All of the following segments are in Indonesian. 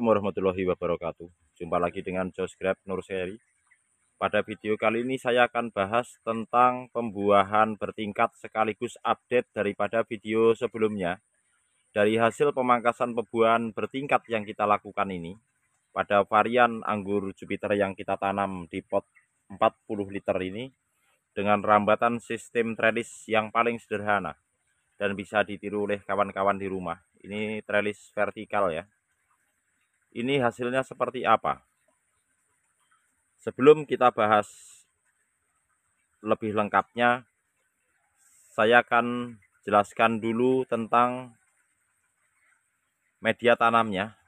Assalamualaikum warahmatullahi wabarakatuh Jumpa lagi dengan Josh Grab Nur Seri Pada video kali ini saya akan bahas tentang pembuahan bertingkat sekaligus update daripada video sebelumnya Dari hasil pemangkasan pembuahan bertingkat yang kita lakukan ini Pada varian anggur Jupiter yang kita tanam di pot 40 liter ini Dengan rambatan sistem trellis yang paling sederhana dan bisa ditiru oleh kawan-kawan di rumah. Ini trellis vertikal ya, ini hasilnya seperti apa. Sebelum kita bahas lebih lengkapnya, saya akan jelaskan dulu tentang media tanamnya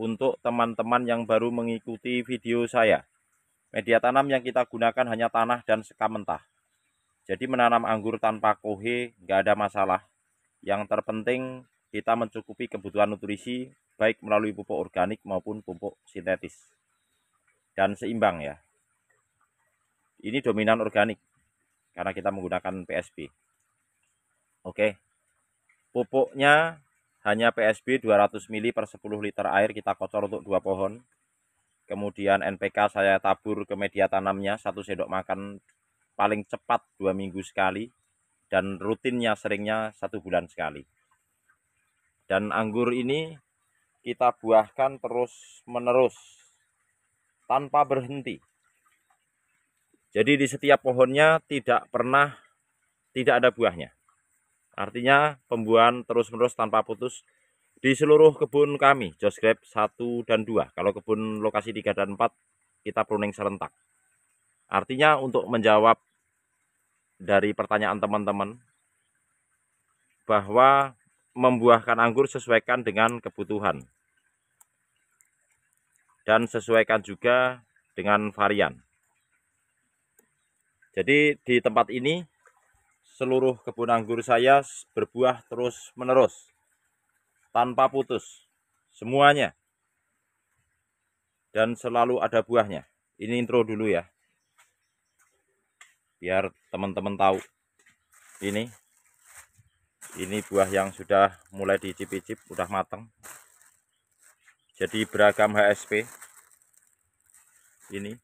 untuk teman-teman yang baru mengikuti video saya. Media tanam yang kita gunakan hanya tanah dan sekam mentah. Jadi menanam anggur tanpa kohe nggak ada masalah. Yang terpenting kita mencukupi kebutuhan nutrisi baik melalui pupuk organik maupun pupuk sintetis dan seimbang ya. Ini dominan organik karena kita menggunakan PSB. Oke. Pupuknya hanya PSB 200 ml per 10 liter air kita kocor untuk dua pohon. Kemudian NPK saya tabur ke media tanamnya satu sendok makan paling cepat dua minggu sekali dan rutinnya seringnya satu bulan sekali. Dan anggur ini kita buahkan terus menerus tanpa berhenti. Jadi di setiap pohonnya tidak pernah tidak ada buahnya. Artinya pembuahan terus-menerus tanpa putus di seluruh kebun kami, Jos satu 1 dan 2. Kalau kebun lokasi 3 dan 4 kita pruning serentak. Artinya untuk menjawab dari pertanyaan teman-teman bahwa membuahkan anggur sesuaikan dengan kebutuhan dan sesuaikan juga dengan varian jadi di tempat ini seluruh kebun anggur saya berbuah terus menerus tanpa putus semuanya dan selalu ada buahnya ini intro dulu ya biar teman-teman tahu ini ini buah yang sudah mulai dicicip-cicip udah matang jadi beragam HSP ini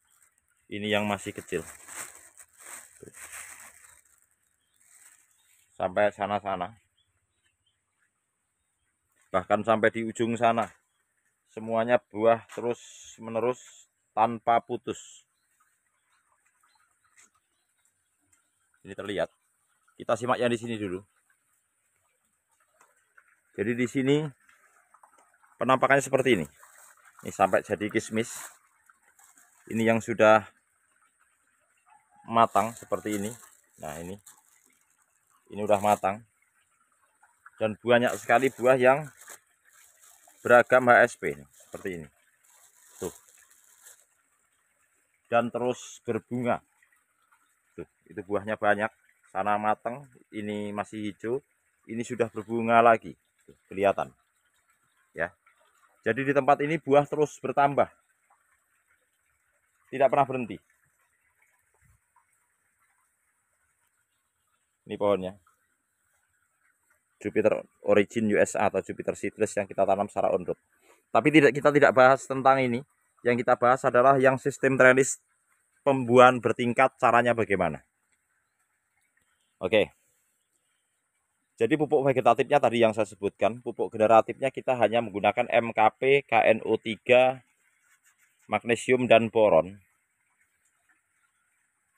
ini yang masih kecil sampai sana-sana bahkan sampai di ujung sana semuanya buah terus menerus tanpa putus ini terlihat kita simak yang di sini dulu jadi di sini penampakannya seperti ini. Ini sampai jadi kismis. Ini yang sudah matang seperti ini. Nah, ini. Ini udah matang. Dan banyak sekali buah yang beragam HSP ini, seperti ini. Tuh. Dan terus berbunga. Tuh, itu buahnya banyak. Sana matang, ini masih hijau, ini sudah berbunga lagi. Tuh, kelihatan. Ya. Jadi di tempat ini buah terus bertambah. Tidak pernah berhenti. Ini pohonnya. Jupiter Origin USA atau Jupiter Citrus yang kita tanam secara on Tapi tidak kita tidak bahas tentang ini. Yang kita bahas adalah yang sistem trellis pembuahan bertingkat caranya bagaimana. Oke. Okay. Jadi pupuk vegetatifnya tadi yang saya sebutkan, pupuk generatifnya kita hanya menggunakan MKP, KNO3, magnesium dan boron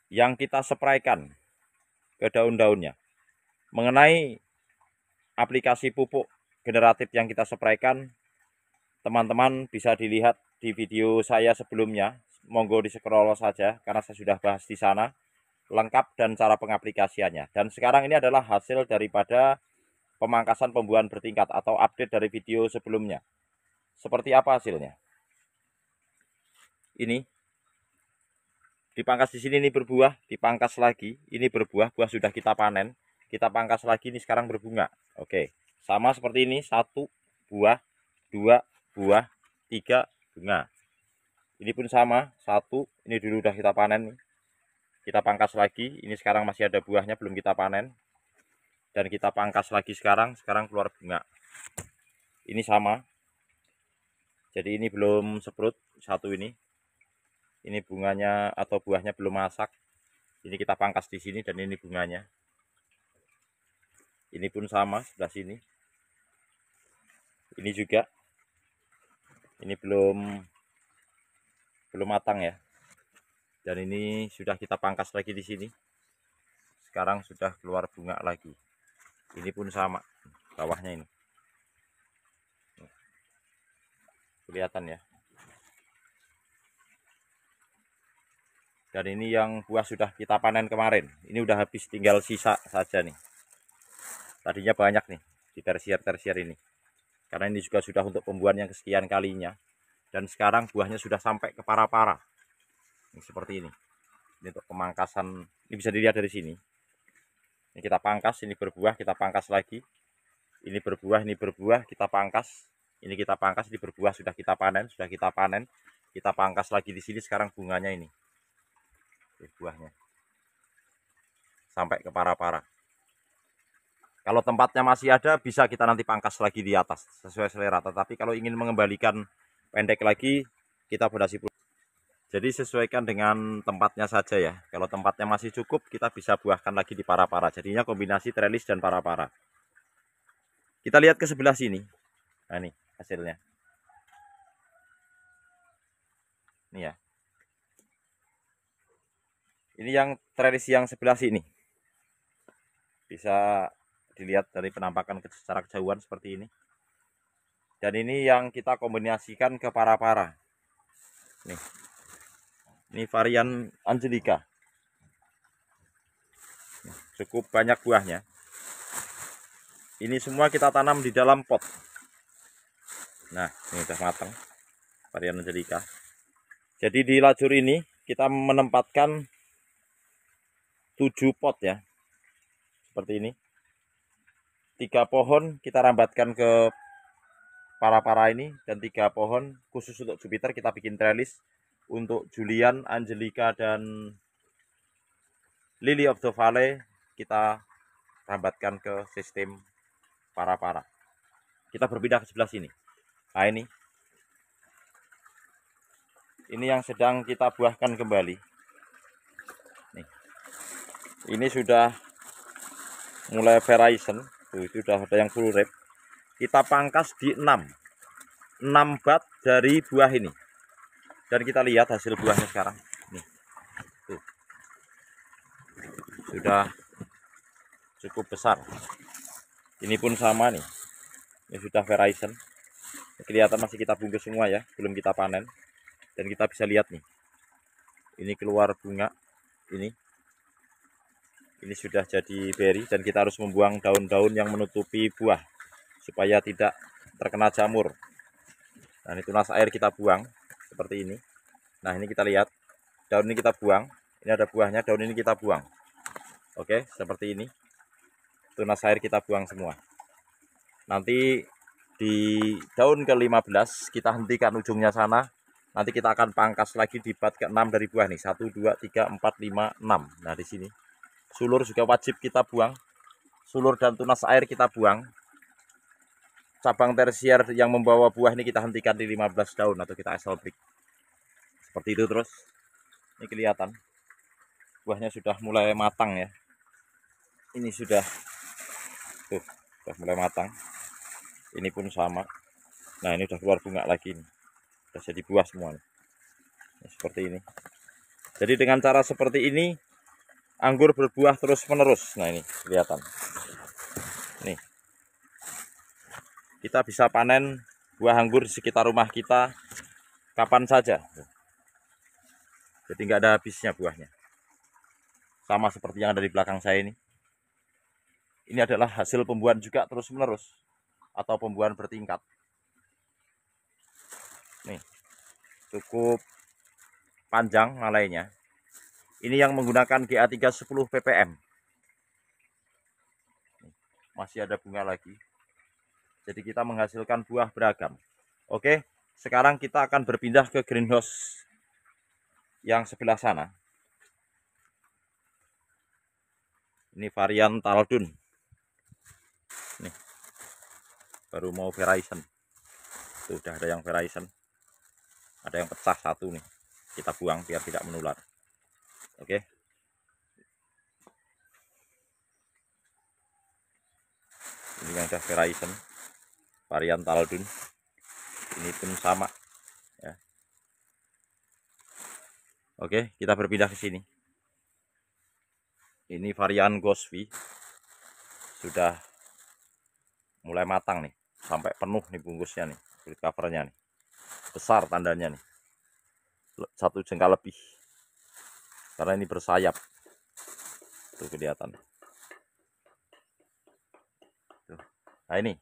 yang kita spraykan ke daun-daunnya. Mengenai aplikasi pupuk generatif yang kita spraykan, teman-teman bisa dilihat di video saya sebelumnya. Monggo di scroll saja karena saya sudah bahas di sana lengkap dan cara pengaplikasiannya. Dan sekarang ini adalah hasil daripada pemangkasan pembuahan bertingkat atau update dari video sebelumnya. Seperti apa hasilnya? Ini dipangkas di sini ini berbuah, dipangkas lagi, ini berbuah, buah sudah kita panen, kita pangkas lagi ini sekarang berbunga. Oke, sama seperti ini satu buah, dua buah, tiga bunga. Ini pun sama, satu ini dulu sudah kita panen kita pangkas lagi ini sekarang masih ada buahnya belum kita panen dan kita pangkas lagi sekarang sekarang keluar bunga ini sama jadi ini belum seprut satu ini ini bunganya atau buahnya belum masak ini kita pangkas di sini dan ini bunganya ini pun sama sebelah sini ini juga ini belum belum matang ya dan ini sudah kita pangkas lagi di sini sekarang sudah keluar bunga lagi ini pun sama bawahnya ini kelihatan ya dan ini yang buah sudah kita panen kemarin ini udah habis tinggal sisa saja nih tadinya banyak nih di tersier-tersier ini karena ini juga sudah untuk pembuahan yang kesekian kalinya dan sekarang buahnya sudah sampai ke para-para ini seperti ini ini untuk pemangkasan ini bisa dilihat dari sini ini kita pangkas ini berbuah kita pangkas lagi ini berbuah ini berbuah kita pangkas ini kita pangkas ini berbuah sudah kita panen sudah kita panen kita pangkas lagi di sini sekarang bunganya ini buahnya sampai ke para-para kalau tempatnya masih ada bisa kita nanti pangkas lagi di atas sesuai selera tetapi kalau ingin mengembalikan pendek lagi kita berhasil jadi sesuaikan dengan tempatnya saja ya. Kalau tempatnya masih cukup, kita bisa buahkan lagi di para-para. Jadinya kombinasi trellis dan para-para. Kita lihat ke sebelah sini. Nah, ini hasilnya. Ini ya. Ini yang trellis yang sebelah sini. Bisa dilihat dari penampakan secara kejauhan seperti ini. Dan ini yang kita kombinasikan ke para-para. Nih, ini varian Angelica. Cukup banyak buahnya. Ini semua kita tanam di dalam pot. Nah, ini sudah matang. Varian Angelica. Jadi di lajur ini kita menempatkan 7 pot ya. Seperti ini. Tiga pohon kita rambatkan ke para-para ini dan tiga pohon khusus untuk Jupiter kita bikin trellis untuk Julian, Angelika, dan Lily of the Valley kita rambatkan ke sistem para-para. Kita berpindah ke sebelah sini. Nah ini. Ini yang sedang kita buahkan kembali. Nih. Ini sudah mulai verizon. Tuh, itu sudah ada yang full rep. Kita pangkas di 6. 6 bat dari buah ini dan kita lihat hasil buahnya sekarang nih tuh sudah cukup besar ini pun sama nih ini sudah Verizon kelihatan masih kita bungkus semua ya belum kita panen dan kita bisa lihat nih ini keluar bunga ini ini sudah jadi berry dan kita harus membuang daun-daun yang menutupi buah supaya tidak terkena jamur dan itu nas air kita buang seperti ini nah ini kita lihat daun ini kita buang ini ada buahnya daun ini kita buang oke seperti ini tunas air kita buang semua nanti di daun ke-15 kita hentikan ujungnya sana nanti kita akan pangkas lagi di bat ke-6 dari buah nih 1 2 3 4 5 6 nah di sini sulur juga wajib kita buang sulur dan tunas air kita buang cabang tersier yang membawa buah ini kita hentikan di 15 daun atau kita asal break seperti itu terus ini kelihatan buahnya sudah mulai matang ya ini sudah tuh sudah mulai matang ini pun sama nah ini sudah keluar bunga lagi ini sudah jadi buah semua nih. Ini seperti ini jadi dengan cara seperti ini anggur berbuah terus menerus nah ini kelihatan kita bisa panen buah anggur di sekitar rumah kita kapan saja jadi nggak ada habisnya buahnya sama seperti yang ada di belakang saya ini ini adalah hasil pembuahan juga terus menerus atau pembuahan bertingkat nih cukup panjang malainya ini yang menggunakan GA310 ppm masih ada bunga lagi jadi kita menghasilkan buah beragam. Oke, sekarang kita akan berpindah ke greenhouse yang sebelah sana. Ini varian Taldun. Nih. Baru mau Verizon. Tuh udah ada yang Verizon. Ada yang pecah satu nih. Kita buang biar tidak menular. Oke. Ini yang sudah Verizon varian Taldun ini pun sama ya oke kita berpindah ke sini ini varian Gosvi sudah mulai matang nih sampai penuh nih bungkusnya nih kulit covernya nih besar tandanya nih satu jengkal lebih karena ini bersayap tuh kelihatan tuh. nah ini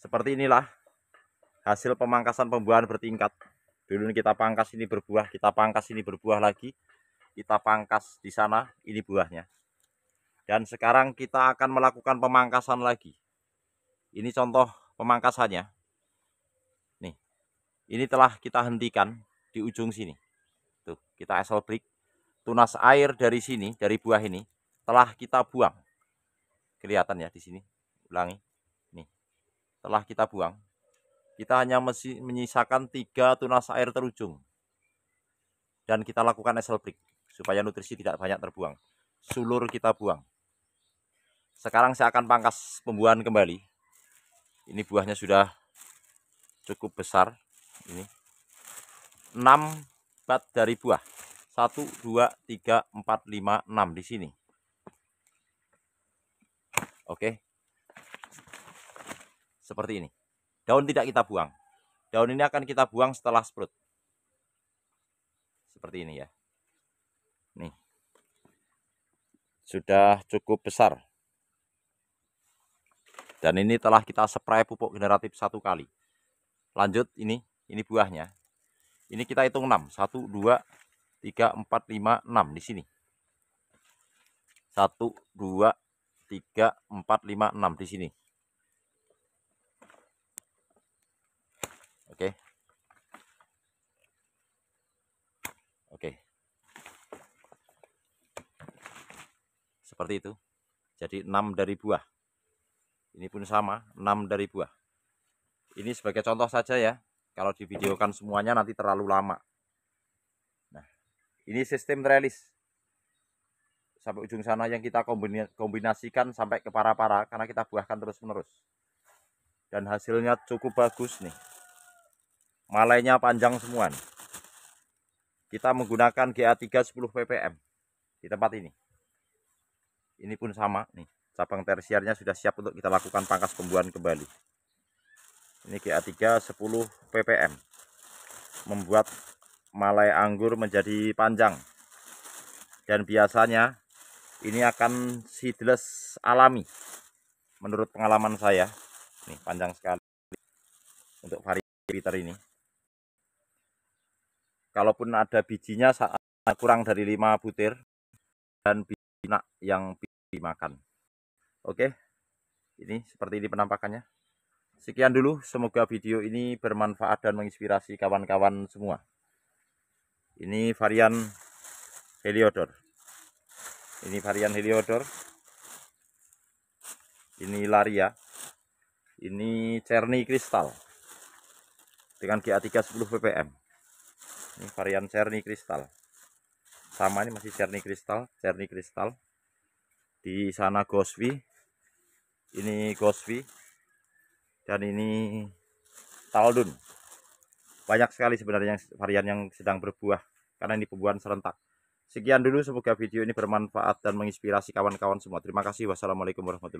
seperti inilah hasil pemangkasan pembuahan bertingkat. Dulu kita pangkas ini berbuah, kita pangkas ini berbuah lagi. Kita pangkas di sana, ini buahnya. Dan sekarang kita akan melakukan pemangkasan lagi. Ini contoh pemangkasannya. Nih, ini telah kita hentikan di ujung sini. Tuh, kita esel break. Tunas air dari sini, dari buah ini, telah kita buang kelihatan ya di sini ulangi telah kita buang. Kita hanya menyisakan tiga tunas air terujung. Dan kita lakukan esel break supaya nutrisi tidak banyak terbuang. Sulur kita buang. Sekarang saya akan pangkas pembuahan kembali. Ini buahnya sudah cukup besar. Ini 6 bat dari buah. 1, 2, 3, 4, 5, 6 di sini. Oke. Seperti ini. Daun tidak kita buang. Daun ini akan kita buang setelah sprout. Seperti ini ya. Nih. Sudah cukup besar. Dan ini telah kita spray pupuk generatif satu kali. Lanjut ini, ini buahnya. Ini kita hitung 6. 1, 2, 3, 4, 5, 6 di sini. 1, 2, 3, 4, 5, 6 di sini. seperti itu jadi 6 dari buah ini pun sama 6 dari buah ini sebagai contoh saja ya kalau divideokan semuanya nanti terlalu lama nah ini sistem trellis sampai ujung sana yang kita kombinasikan sampai ke para-para karena kita buahkan terus-menerus dan hasilnya cukup bagus nih malainya panjang semua nih. kita menggunakan GA3 10 ppm di tempat ini ini pun sama nih. Cabang tersiarnya sudah siap untuk kita lakukan pangkas pembuahan kembali. Ini GA3 10 ppm. Membuat malai anggur menjadi panjang. Dan biasanya ini akan seedless alami. Menurut pengalaman saya, nih panjang sekali untuk varietas ini. Kalaupun ada bijinya saat kurang dari 5 butir dan biji yang dimakan. Oke, ini seperti ini penampakannya. Sekian dulu, semoga video ini bermanfaat dan menginspirasi kawan-kawan semua. Ini varian Heliodor. Ini varian Heliodor. Ini Laria. Ini Cerny Kristal. Dengan ga 10 ppm. Ini varian Cerny Kristal. Sama ini masih Cerny Kristal, Cerny Kristal di sana Gosvi, ini Gosvi, dan ini taldun banyak sekali sebenarnya varian yang sedang berbuah karena ini pembuahan serentak sekian dulu semoga video ini bermanfaat dan menginspirasi kawan-kawan semua terima kasih wassalamualaikum warahmatullahi